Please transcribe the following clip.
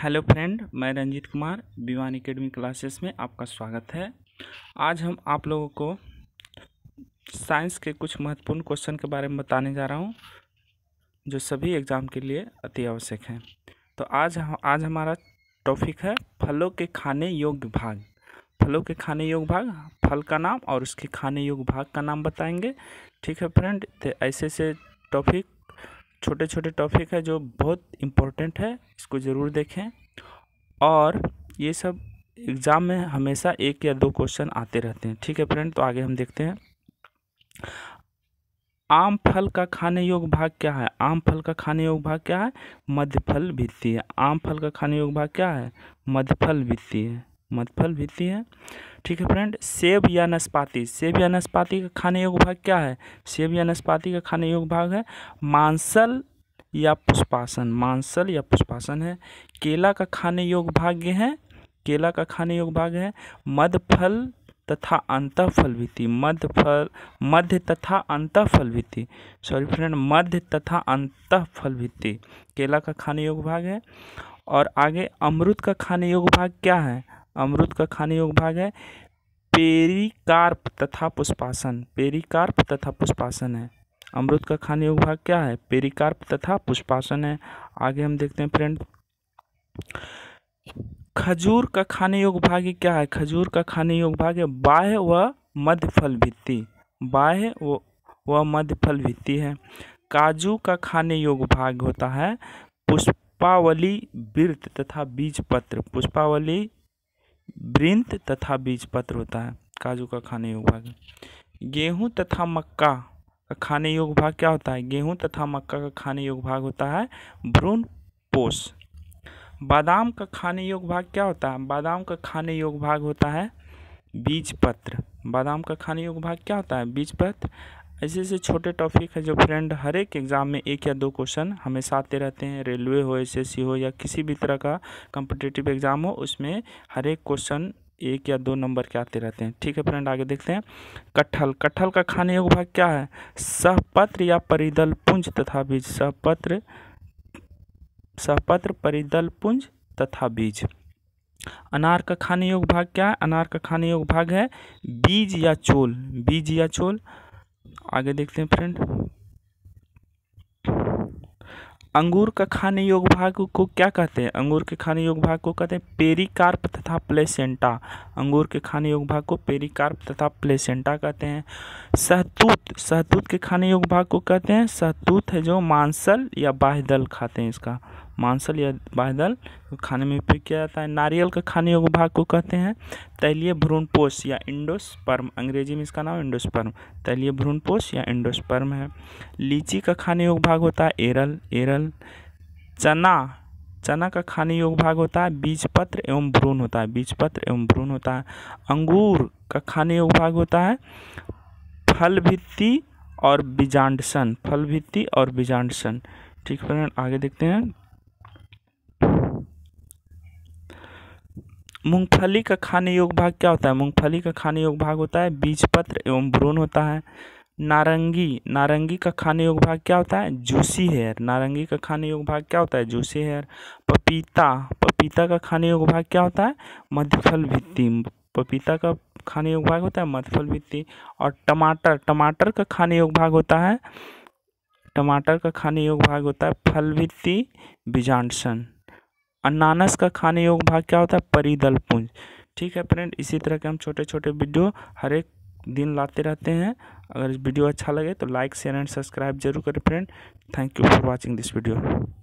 hello friend मैं Ranjit Kumar Vivaan academy classes में आपका स्वागत है आज हम आप लोगों को साइंस के कुछ महत्वपूर्ण क्वेश्चन के बारे में बताने जा रहा हूँ जो सभी एग्ज़ाम के लिए अति आवश्यक हैं तो आज हम आज हमारा टॉपिक है फलों के खाने योग्य भाग फलों के खाने योग्य भाग फल का नाम और उसके खाने योग्य भाग का नाम बताएंगे ठीक है फ्रेंड ऐसे ऐसे टॉपिक छोटे छोटे टॉपिक है जो बहुत इम्पोर्टेंट है इसको ज़रूर देखें और ये सब एग्ज़ाम में हमेशा एक या दो क्वेश्चन आते रहते हैं ठीक है फ्रेंड तो आगे हम देखते हैं आम फल का खाने योग भाग क्या है आम फल का खाने योग भाग क्या है मध्य फल भित्ती है आम फल का खाने योग भाग क्या है मध्य फल भित्ती है मध्य फल भित्ती है ठीक है फ्रेंड सेब या नाशपाती सेब या नाशपाती का खाने योग्य भाग क्या है सेब या नाशपाती का खाने योग्य भाग है मांसल या पुष्पासन मांसल या पुष्पासन है केला का खाने योग्य भाग्य है केला का खाने योग्य भाग है मध्य फल तथा अंत फलविति मध्य फल मध्य तथा अंत फलविति सॉरी फ्रेंड मध्य तथा अंत फलविति केला का खाने योग्य भाग है और आगे अमरुद का खाने योग्य भाग क्या है अमरुद का खाने योग भाग है पेरिकार्प तथा पुष्पासन पेरिकार्प तथा पुष्पासन है अमरुद का खाने योग भाग क्या है पेरिकार्प तथा पुष्पासन है आगे हम देखते हैं फ्रेंड खजूर का खाने योग भाग क्या है खजूर का खाने योग भाग है बाह्य व मध्य फल भित्ति बाह्य व मध्य फल भित्ति है काजू का खाने योग भाग होता है पुष्पावली वृत तथा बीज पत्र पुष्पावली वृंत तथा बीज पत्र होता है काजू का खाने योग भाग गेहूँ तथा मक्का का खाने योग भाग क्या होता है गेहूँ तथा मक्का का खाने योग भाग होता है भ्रूण पोष बादाम का खाने योग भाग क्या होता है बादाम का खाने योग भाग होता है बीज पत्र बादाम का खाने योग भाग क्या होता है बीज पत्र ऐसे ऐसे छोटे टॉपिक है जो फ्रेंड हर एक एग्ज़ाम में एक या दो क्वेश्चन हमेशा आते रहते हैं रेलवे हो सी हो या किसी भी तरह का कॉम्पिटेटिव एग्ज़ाम हो उसमें हर एक क्वेश्चन एक या दो नंबर के आते रहते हैं ठीक है फ्रेंड आगे देखते हैं कटहल कटहल का खाने योग भाग क्या है सहपत्र या परिदल पुंज तथा बीज सहपत्र सहपत्र परिदल पुंज तथा बीज अनार का खाने योग भाग क्या है अनार का खाने योग भाग है बीज या चोल बीज या चोल आगे देखते हैं फ्रेंड अंगूर का खाने योग भाग को क्या कहते हैं अंगूर के खाने योग भाग को कहते हैं पेरिकार्प तथा प्लेसेंटा अंगूर के खाने योग भाग को पेरिकार्प तथा प्लेसेंटा कहते हैं सहतूत सहतूत के खाने योग भाग को कहते हैं सहतूत है जो मांसल या दल खाते हैं इसका मांसल या बादल खाने में उपयोग किया जाता है नारियल का खाने योग्य भाग को कहते हैं तैलीय भ्रूणपोष या इंडोस्पर्म अंग्रेजी में इसका नाम इंडोस्पर्म तैलीय भ्रूणपोष या इंडोस्पर्म है लीची का खाने योग्य भाग होता है एरल एरल चना चना का खाने योग्य भाग होता है बीजपत्र एवं भ्रूण होता है बीजपत्र एवं भ्रूण होता है अंगूर का खाने योग्य भाग होता है फल भित्ति और बीजांडसन फल भित्ति और बीजांडसन ठीक फ्रेंड आगे देखते हैं मूंगफली का खाने योग भाग क्या होता है मूंगफली का खाने योग भाग होता है बीज पत्र एवं भ्रूण होता है नारंगी नारंगी का खाने योग भाग क्या होता है जूसी हेयर नारंगी का खाने योग भाग क्या होता है जूसी हेयर पपीता पपीता का खाने योग भाग क्या होता है मध्यफल भित्ति पपीता का खाने योग भाग होता है मध्यफल भित्ति और टमाटर टमाटर का खाने योग भाग होता है टमाटर का खाने योग भाग होता है फल भित्ती बीजांडसन अनानस का खाने योग्य भाग क्या होता है परिदल पुंज ठीक है फ्रेंड इसी तरह के हम छोटे छोटे वीडियो हर एक दिन लाते रहते हैं अगर वीडियो अच्छा लगे तो लाइक शेयर एंड सब्सक्राइब जरूर करें friend thank you for watching this video